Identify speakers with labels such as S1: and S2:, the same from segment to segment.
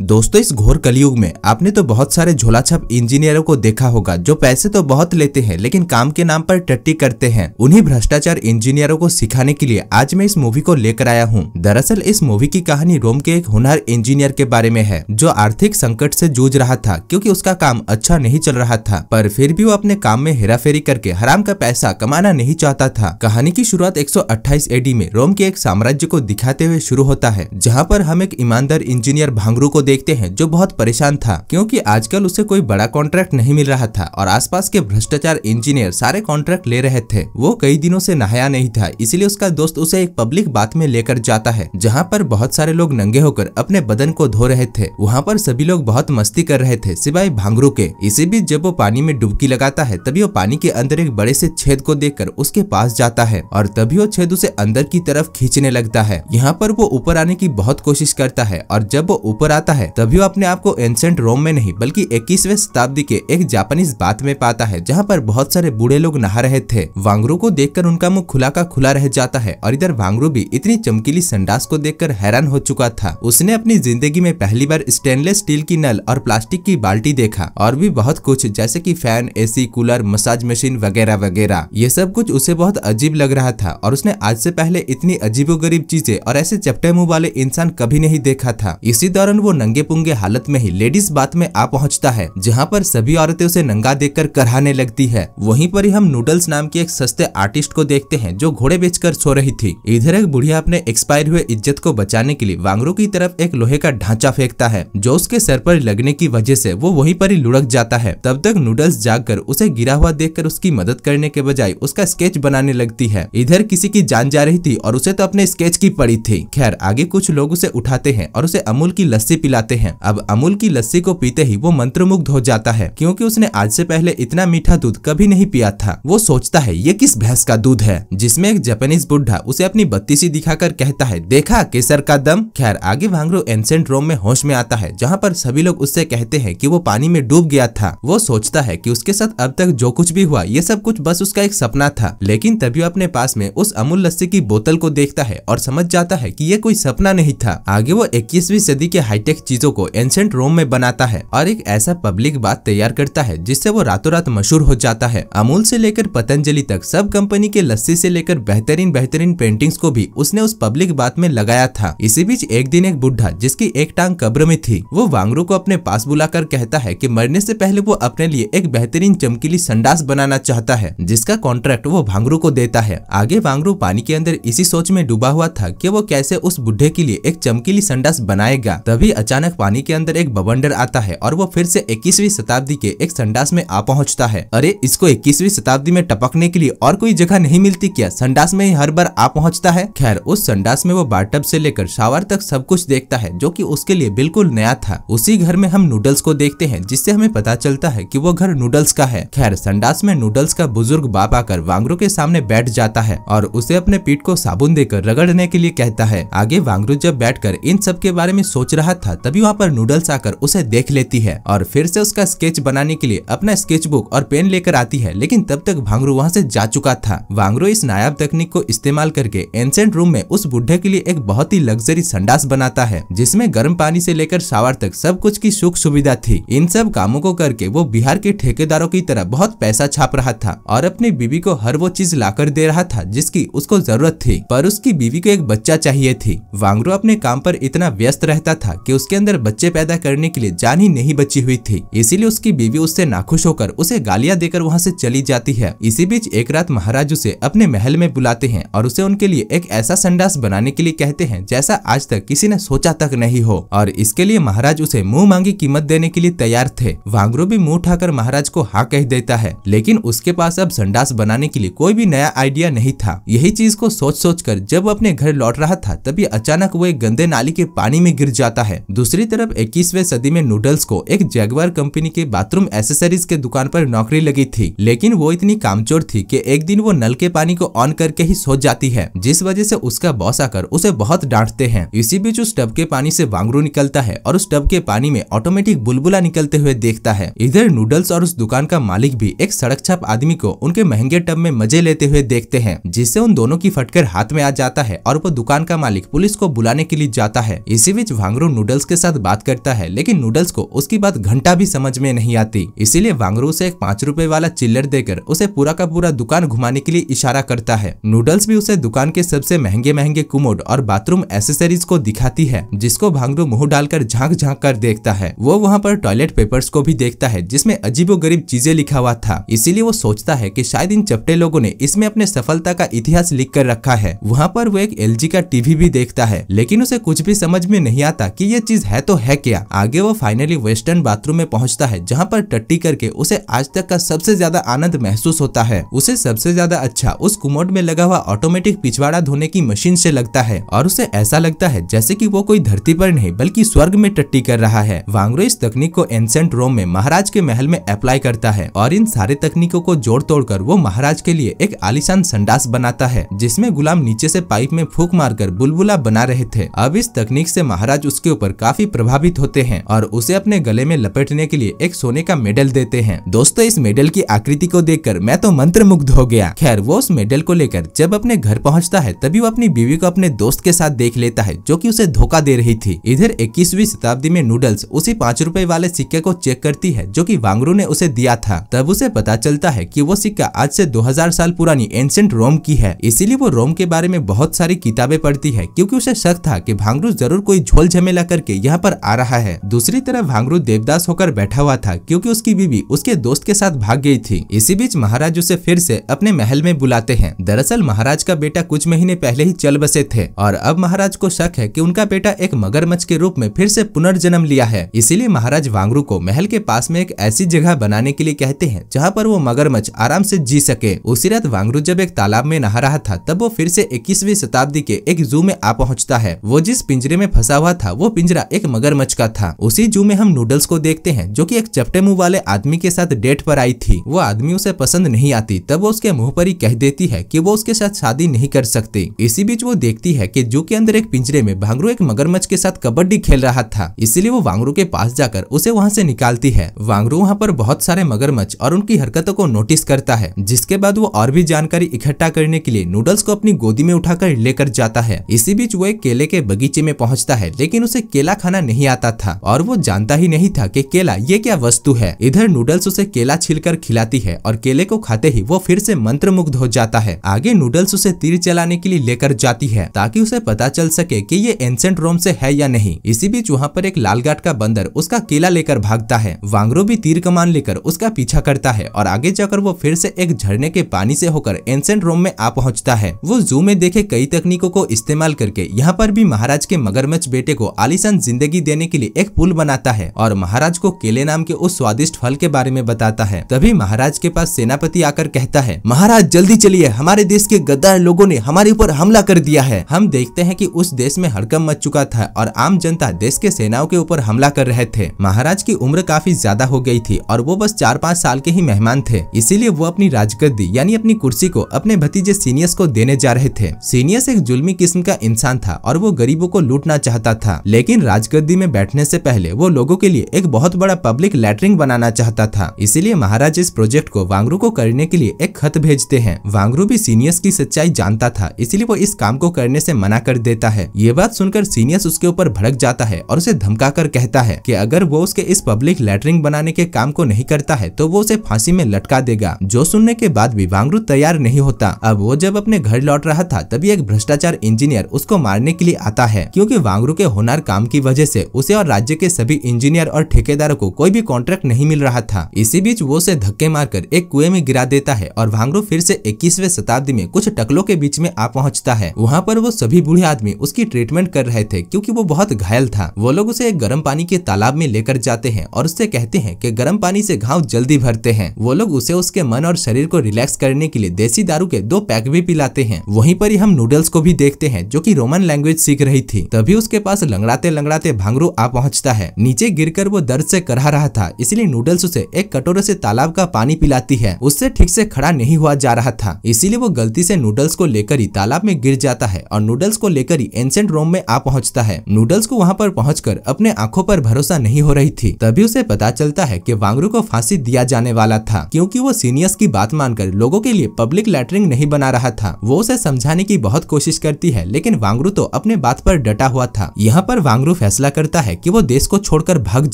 S1: दोस्तों इस घोर कलयुग में आपने तो बहुत सारे झोला छाप इंजीनियरों को देखा होगा जो पैसे तो बहुत लेते हैं लेकिन काम के नाम पर टट्टी करते हैं उन्हीं भ्रष्टाचार इंजीनियरों को सिखाने के लिए आज मैं इस मूवी को लेकर आया हूँ दरअसल इस मूवी की कहानी रोम के एक हुनर इंजीनियर के बारे में है जो आर्थिक संकट ऐसी जूझ रहा था क्यूँकी उसका काम अच्छा नहीं चल रहा था पर फिर भी वो अपने काम में हेरा करके हराम का पैसा कमाना नहीं चाहता था कहानी की शुरुआत एक एडी में रोम के एक साम्राज्य को दिखाते हुए शुरू होता है जहाँ पर हम एक ईमानदार इंजीनियर भांगरू को देखते हैं जो बहुत परेशान था क्योंकि आजकल उसे कोई बड़ा कॉन्ट्रैक्ट नहीं मिल रहा था और आसपास के भ्रष्टाचार इंजीनियर सारे कॉन्ट्रैक्ट ले रहे थे वो कई दिनों से नहाया नहीं था इसलिए उसका दोस्त उसे एक पब्लिक बात में लेकर जाता है जहाँ पर बहुत सारे लोग नंगे होकर अपने बदन को धो रहे थे वहाँ पर सभी लोग बहुत मस्ती कर रहे थे सिवाय भांगरू के इसी बीच जब वो पानी में डुबकी लगाता है तभी वो पानी के अंदर एक बड़े से छेद को देख उसके पास जाता है और तभी वो छेद उसे अंदर की तरफ खींचने लगता है यहाँ पर वो ऊपर आने की बहुत कोशिश करता है और जब वो ऊपर आता है है तभी वो अपने आप को एंसेंट रोम में नहीं बल्कि इक्कीसवे शताब्दी के एक जापानीज बात में पाता है जहाँ पर बहुत सारे बूढ़े लोग नहा रहे थे वांगरू को देखकर उनका मुंह खुला का खुला रह जाता है और इधर वांगरू भी इतनी चमकीली संडास को देख हैरान हो चुका था उसने अपनी जिंदगी में पहली बार स्टेनलेस स्टील की नल और प्लास्टिक की बाल्टी देखा और भी बहुत कुछ जैसे की फैन ए कूलर मसाज मशीन वगैरह वगैरह ये सब कुछ उसे बहुत अजीब लग रहा था और उसने आज से पहले इतनी अजीबोगरीब चीजें और ऐसे चपटे मुंह वाले इंसान कभी नहीं देखा था इसी दौरान वो नंगे पुंगे हालत में ही लेडीज बात में आ पहुंचता है जहां पर सभी औरतें उसे नंगा देखकर करहाने लगती है वहीं पर ही हम नूडल्स नाम की एक सस्ते आर्टिस्ट को देखते हैं जो घोड़े बेचकर सो रही थी इधर एक बुढ़िया अपने एक्सपायर हुए इज्जत को बचाने के लिए वांगरू की तरफ एक लोहे का ढांचा फेंकता है जो उसके सर पर लगने की वजह से वो वही पर ही लुढ़क जाता है तब तक नूडल्स जागकर उसे गिरा हुआ कर उसकी मदद करने के बजाय उसका स्केच बनाने लगती है इधर किसी की जान जा रही थी और उसे तो अपने स्केच की पड़ी थी खैर आगे कुछ लोग उसे उठाते हैं और उसे अमूल की लस्सी पिला पिलाते हैं अब अमूल की लस्सी को पीते ही वो मंत्रमुग्ध हो जाता है क्योंकि उसने आज से पहले इतना मीठा दूध कभी नहीं पिया था वो सोचता है ये किस भैंस का दूध है जिसमे एक जापानीज बुढ़ा उसे अपनी बत्तीसी दिखाकर कहता है देखा केसर का दम खैर आगे वांगरू एंसेंट रोम में होश में आता है जहाँ पर सभी लोग उससे कहते हैं की वो पानी में डूब गया था वो सोचता है की उसके साथ अब तक जो कुछ भी हुआ ये सब कुछ बस उसका एक सपना था लेकिन तभी अपने पास में उस अमूल लस्सी की बोतल को देखता है और समझ जाता है कि ये कोई सपना नहीं था आगे वो इक्कीसवीं सदी के हाईटेक चीजों को एंशेंट रोम में बनाता है और एक ऐसा पब्लिक बात तैयार करता है जिससे वो रातों रात मशहूर हो जाता है अमूल से लेकर पतंजलि तक सब कंपनी के लस्सी से लेकर बेहतरीन बेहतरीन पेंटिंग्स को भी उसने उस पब्लिक बात में लगाया था इसी बीच एक दिन एक बुढ़ा जिसकी एक टांग कब्र में थी वो वांगरू को अपने पास बुलाकर कहता है की मरने ऐसी पहले वो अपने लिए एक बेहतरीन चमकीली संडास बनाना चाहता है जिसका कॉन्ट्रैक्ट वो भांगरू को देता है आगे वांगरू पानी के अंदर इसी सोच में डूबा हुआ था की वो कैसे उस बुढ़े के लिए एक चमकीली संडास बनाएगा तभी अचानक अचानक पानी के अंदर एक बवंडर आता है और वो फिर से इक्कीसवीं शताब्दी के एक संडास में आ पहुंचता है अरे इसको इक्कीसवीं शताब्दी में टपकने के लिए और कोई जगह नहीं मिलती क्या संडास में ही हर बार आ पहुंचता है खैर उस संडास में वो बाटअप से लेकर शावर तक सब कुछ देखता है जो की उसके लिए बिल्कुल नया था उसी घर में हम नूडल्स को देखते हैं जिससे हमें पता चलता है की वो घर नूडल्स का है खैर संडास में नूडल्स का बुजुर्ग बाप आकर वांगरू के सामने बैठ जाता है और उसे अपने पीठ को साबुन देकर रगड़ने के लिए कहता है आगे वांगरू जब बैठ इन सब के बारे में सोच रहा था तभी वहाँ पर नूडल्स आकर उसे देख लेती है और फिर से उसका स्केच बनाने के लिए अपना स्केच बुक और पेन लेकर आती है लेकिन तब तक भांगरू वहाँ से जा चुका था भांगरू इस नायाब तकनीक को इस्तेमाल करके एंसेंट रूम में उस बुढ़े के लिए एक बहुत ही लग्जरी संडास बनाता है जिसमे गर्म पानी ऐसी लेकर सावर तक सब कुछ की सुख सुविधा थी इन सब कामों को करके वो बिहार के ठेकेदारों की तरह बहुत पैसा छाप रहा था और अपनी बीवी को हर वो चीज ला दे रहा था जिसकी उसको जरूरत थी पर उसकी बीवी को एक बच्चा चाहिए थी वांगरू अपने काम पर इतना व्यस्त रहता था कि उस उसके अंदर बच्चे पैदा करने के लिए जान ही नहीं बची हुई थी इसीलिए उसकी बीवी उससे नाखुश होकर उसे गालियां देकर वहाँ से चली जाती है इसी बीच एक रात महाराज उसे अपने महल में बुलाते हैं और उसे उनके लिए एक ऐसा संडास बनाने के लिए कहते हैं जैसा आज तक किसी ने सोचा तक नहीं हो और इसके लिए महाराज उसे मुंह मांगी कीमत देने के लिए तैयार थे वांगरो भी मुंह उठाकर महाराज को हाँ कह देता है लेकिन उसके पास अब संडास बनाने के लिए कोई भी नया आइडिया नहीं था यही चीज को सोच सोच कर जब अपने घर लौट रहा था तभी अचानक वो एक गंदे नाली के पानी में गिर जाता है दूसरी तरफ इक्कीसवे सदी में नूडल्स को एक जैगवार कंपनी के बाथरूम एसेसरीज के दुकान पर नौकरी लगी थी लेकिन वो इतनी कामचोर थी कि एक दिन वो नल के पानी को ऑन करके ही सोच जाती है जिस वजह से उसका बॉस आकर उसे बहुत डांटते हैं इसी बीच उस टब के पानी से वांगरू निकलता है और उस टब के पानी में ऑटोमेटिक बुलबुला निकलते हुए देखता है इधर नूडल्स और उस दुकान का मालिक भी एक सड़क छाप आदमी को उनके महंगे टब में मजे लेते हुए देखते हैं जिससे उन दोनों की फटकर हाथ में आ जाता है और वो दुकान का मालिक पुलिस को बुलाने के लिए जाता है इसी बीच वांगरू नूडल्स उसके साथ बात करता है लेकिन नूडल्स को उसकी बात घंटा भी समझ में नहीं आती इसीलिए वांगरू से एक पाँच रूपए वाला चिल्लर देकर उसे पूरा का पूरा दुकान घुमाने के लिए इशारा करता है नूडल्स भी उसे दुकान के सबसे महंगे महंगे कुमोड और बाथरूम एसेसरीज को दिखाती है जिसको भांगरू मुंह डालकर झांक झांक कर देखता है वो वहाँ पर टॉयलेट पेपर्स को भी देखता है जिसमें गरीब चीजें लिखा हुआ था इसीलिए वो सोचता है कि शायद इन चपटे लोगों ने इसमें अपने सफलता का इतिहास लिख कर रखा है वहाँ पर वो एक एल का टीवी भी देखता है लेकिन उसे कुछ भी समझ में नहीं आता की ये चीज चीज है तो है क्या आगे वो फाइनली वेस्टर्न बाथरूम में पहुंचता है जहां पर टट्टी करके उसे आज तक का सबसे ज्यादा आनंद महसूस होता है उसे सबसे ज्यादा अच्छा उस कुमोट में लगा हुआ ऑटोमेटिक पिछवाड़ा धोने की मशीन से लगता है और उसे ऐसा लगता है जैसे कि वो कोई धरती पर नहीं बल्कि स्वर्ग में टट्टी कर रहा है वांगरो इस तकनीक को एंसेंट रोम में महाराज के महल में अप्लाई करता है और इन सारे तकनीकों को जोड़ तोड़ कर वो महाराज के लिए एक आलिशान संडास बनाता है जिसमे गुलाम नीचे से पाइप में फूक मारकर बुलबुला बना रहे थे अब इस तकनीक से महाराज उसके ऊपर काफी प्रभावित होते हैं और उसे अपने गले में लपेटने के लिए एक सोने का मेडल देते हैं दोस्तों इस मेडल की आकृति को देखकर मैं तो मंत्र मुग्ध हो गया खैर वो उस मेडल को लेकर जब अपने घर पहुँचता है तभी वो अपनी बीवी को अपने दोस्त के साथ देख लेता है जो की उसे धोखा दे रही थी इधर इक्कीसवीं शताब्दी में नूडल्स उसी पाँच रूपए वाले सिक्के को चेक करती है जो की वांगरू ने उसे दिया था तब उसे पता चलता है की वो सिक्का आज से दो साल पुरानी एंसेंट रोम की है इसीलिए वो रोम के बारे में बहुत सारी किताबें पढ़ती है क्यूँकी उसे शक था की भांगरू जरूर कोई झोल झमेला करके यहाँ पर आ रहा है दूसरी तरफ भांगरू देवदास होकर बैठा हुआ था क्योंकि उसकी बीवी उसके दोस्त के साथ भाग गई थी इसी बीच महाराज उसे फिर से अपने महल में बुलाते हैं दरअसल महाराज का बेटा कुछ महीने पहले ही चल बसे थे और अब महाराज को शक है की उनका बेटा एक मगरमच्छ के रूप में फिर से पुनर्जन्म लिया है इसीलिए महाराज वांगरू को महल के पास में एक ऐसी जगह बनाने के लिए कहते हैं जहाँ पर वो मगरमच्छ आराम से जी सके उसी रात वांगरू जब एक तालाब में नहा रहा था तब वो फिर से इक्कीसवीं शताब्दी के एक जू में आ पहुंचता है वो जिस पिंजरे में फंसा हुआ था वो पिंजरा एक मगरमच्छ का था उसी जू में हम नूडल्स को देखते हैं जो कि एक चपटे मुंह वाले आदमी के साथ डेट पर आई थी वो आदमी उसे पसंद नहीं आती तब वो उसके मुंह पर ही कह देती है कि वो उसके साथ शादी नहीं कर सकती इसी बीच वो देखती है कि जू के अंदर एक पिंजरे में भांगरू एक मगरमच्छ के साथ कबड्डी खेल रहा था इसलिए वो वांगरू के पास जाकर उसे वहाँ से निकालती है वांगरू वहाँ पर बहुत सारे मगरमच्छ और उनकी हरकतों को नोटिस करता है जिसके बाद वो और भी जानकारी इकट्ठा करने के लिए नूडल्स को अपनी गोदी में उठाकर लेकर जाता है इसी बीच वो एक केले के बगीचे में पहुंचता है लेकिन उसे केला खाना नहीं आता था और वो जानता ही नहीं था कि केला ये क्या वस्तु है इधर नूडल्स उसे केला छिलकर खिलाती है और केले को खाते ही वो फिर से मंत्र मुग्ध हो जाता है आगे नूडल्स उसे तीर चलाने के लिए लेकर जाती है ताकि उसे पता चल सके की ये एंसेंट रोम ऐसी है या नहीं इसी बीच वहाँ पर एक लालगाट का बंदर उसका केला लेकर भागता है वांगरो भी तीर कमान लेकर उसका पीछा करता है और आगे जाकर वो फिर से एक झरने के पानी से होकर एंसेंट रोम में आ पहुंचता है वो जू में देखे कई तकनीकों को इस्तेमाल करके यहाँ पर भी महाराज के मगरमच्छ बेटे को आलिशान जिंदगी देने के लिए एक पुल बनाता है और महाराज को केले नाम के उस स्वादिष्ट फल के बारे में बताता है तभी महाराज के पास सेनापति आकर कहता है महाराज जल्दी चलिए हमारे देश के गद्दार लोगों ने हमारे ऊपर हमला कर दिया है हम देखते हैं कि उस देश में हड़कम मच चुका था और आम जनता देश के सेनाओं के ऊपर हमला कर रहे थे महाराज की उम्र काफी ज्यादा हो गई थी और वो बस चार पाँच साल के ही मेहमान थे इसीलिए वो अपनी राजगद्दी यानी अपनी कुर्सी को अपने भतीजे सीनियस को देने जा रहे थे सीनियस एक जुलमी किस्म का इंसान था और वो गरीबों को लूटना चाहता था लेकिन राजगद्दी में बैठने से पहले वो लोगों के लिए एक बहुत बड़ा पब्लिक लेटरिंग बनाना चाहता था इसीलिए महाराज इस प्रोजेक्ट को वांगरू को करने के लिए एक खत भेजते हैं वांगरू भी सीनियर्स की सच्चाई जानता था इसीलिए वो इस काम को करने से मना कर देता है ये बात सुनकर सीनियर्स उसके ऊपर भड़क जाता है और उसे धमका कर कहता है की अगर वो उसके इस पब्लिक लेटरिंग बनाने के काम को नहीं करता है तो वो उसे फांसी में लटका देगा जो सुनने के बाद भी वांगरू तैयार नहीं होता अब वो जब अपने घर लौट रहा था तभी एक भ्रष्टाचार इंजीनियर उसको मारने के लिए आता है क्योंकि वांगरू के होनार काम की की वजह से उसे और राज्य के सभी इंजीनियर और ठेकेदारों को कोई भी कॉन्ट्रैक्ट नहीं मिल रहा था इसी बीच वो उसे धक्के मारकर एक कुएं में गिरा देता है और भांगरू फिर से इक्कीसवे शताब्दी में कुछ टकलों के बीच में आ पहुंचता है वहाँ पर वो सभी बूढ़े आदमी उसकी ट्रीटमेंट कर रहे थे क्यूँकी वो बहुत घायल था वो लोग उसे एक गर्म पानी के तालाब में लेकर जाते हैं और उससे कहते हैं की गर्म पानी ऐसी घाव जल्दी भरते हैं वो लोग उसे उसके मन और शरीर को रिलैक्स करने के लिए देसी दारू के दो पैक भी पिलाते हैं वहीं पर ही हम नूडल्स को भी देखते हैं जो की रोमन लैंग्वेज सीख रही थी तभी उसके पास लंगड़ाते लंग लंगड़ाते भांगरू आ पहुंचता है नीचे गिरकर वो दर्द से करहा रहा था इसलिए नूडल्स उसे एक कटोरे से तालाब का पानी पिलाती है उससे ठीक से खड़ा नहीं हुआ जा रहा था इसीलिए वो गलती से नूडल्स को लेकर ही तालाब में गिर जाता है और नूडल्स को लेकर ही एंसेंट रोम में आ पहुँचता है नूडल्स को वहाँ पर पहुँच अपने आँखों पर भरोसा नहीं हो रही थी तभी उसे पता चलता है की वांगरू को फांसी दिया जाने वाला था क्यूँकी वो सीनियर्स की बात मानकर लोगो के लिए पब्लिक लैटरिंग नहीं बना रहा था वो उसे समझाने की बहुत कोशिश करती है लेकिन वांगरू तो अपने बात पर डटा हुआ था यहाँ पर वांगरू फैसला करता है कि वो देश को छोड़कर भाग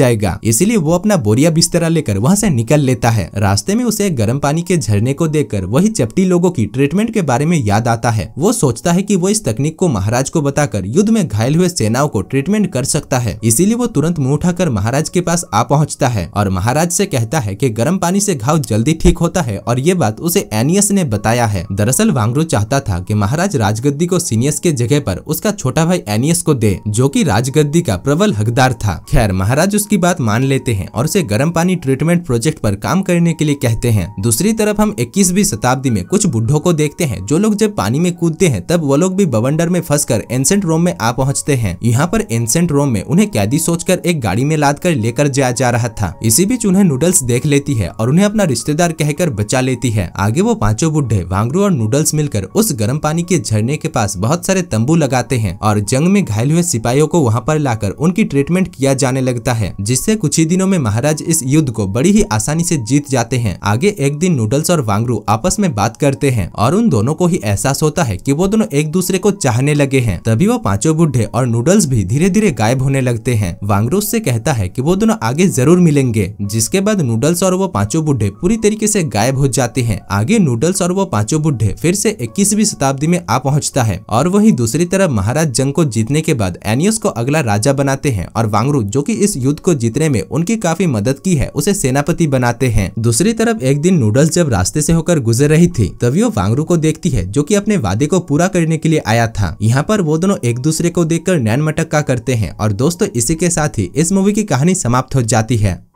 S1: जाएगा इसीलिए वो अपना बोरिया बिस्तरा लेकर वहाँ से निकल लेता है रास्ते में उसे गर्म पानी के झरने को देखकर वही चपटी लोगों की ट्रीटमेंट के बारे में याद आता है वो सोचता है की वो इस तकनीक को महाराज को बताकर युद्ध में घायल हुए सेनाओं को ट्रीटमेंट कर सकता है इसीलिए वो तुरंत मुँह उठाकर महाराज के पास आ पहुँचता है और महाराज से कहता है की गर्म पानी से घाव जल्दी ठीक होता है और ये बात उसे एनियस ने बताया है दरअसल वांगरू चाहता था कि महाराज राजगद्दी को सीनियस के जगह पर उसका छोटा भाई एनियस को दे जो कि राजगद्दी समृद्धि का प्रबल हकदार था खैर महाराज उसकी बात मान लेते हैं और उसे गर्म पानी ट्रीटमेंट प्रोजेक्ट पर काम करने के लिए कहते हैं दूसरी तरफ हम इक्कीसवीं शताब्दी में कुछ बुढ़ो को देखते हैं जो लोग जब पानी में कूदते हैं तब वो लोग भी बवंडर में कर एंसेंट रोम में आ पहुँचते हैं यहाँ पर एंसेंट रोम में उन्हें कैदी सोच एक गाड़ी में लाद कर लेकर जाया जा रहा था इसी बीच उन्हें नूडल्स देख लेती है और उन्हें अपना रिश्तेदार कहकर बचा लेती है आगे वो पांचों बुढ़े वांगरू और नूडल्स मिलकर उस गर्म पानी के झरने के पास बहुत सारे तंबू लगाते हैं और जंग में घायल हुए सिपाहियों को वहाँ पर लाकर उनकी ट्रीटमेंट किया जाने लगता है जिससे कुछ ही दिनों में महाराज इस युद्ध को बड़ी ही आसानी से जीत जाते हैं आगे एक दिन नूडल्स और वांगरू आपस में बात करते हैं और उन दोनों को ही एहसास होता है की वो दोनों एक दूसरे को चाहने लगे है तभी वो पांचों बुढ़े और नूडल्स भी धीरे धीरे गायब होने लगते है वांगरू से कहता है की वो दोनों आगे जरूर मिलेंगे जिसके बाद नूडल्स और वो पांचों बुढ़े पूरी तरीके ऐसी गायब हो जाते हैं आगे नूडल्स और वो पांचों बुढ़े फिर से इक्कीसवीं शताब्दी में आ पहुंचता है और वहीं दूसरी तरफ महाराज जंग को जीतने के बाद एनियस को अगला राजा बनाते हैं और वांगरू जो कि इस युद्ध को जीतने में उनकी काफी मदद की है उसे सेनापति बनाते हैं दूसरी तरफ एक दिन नूडल्स जब रास्ते से होकर गुजर रही थी तभी वो वांगरू को देखती है जो की अपने वादे को पूरा करने के लिए आया था यहाँ पर वो दोनों एक दूसरे को कर नैन मटक्का करते हैं और दोस्तों इसी के साथ ही इस मूवी की कहानी समाप्त हो जाती है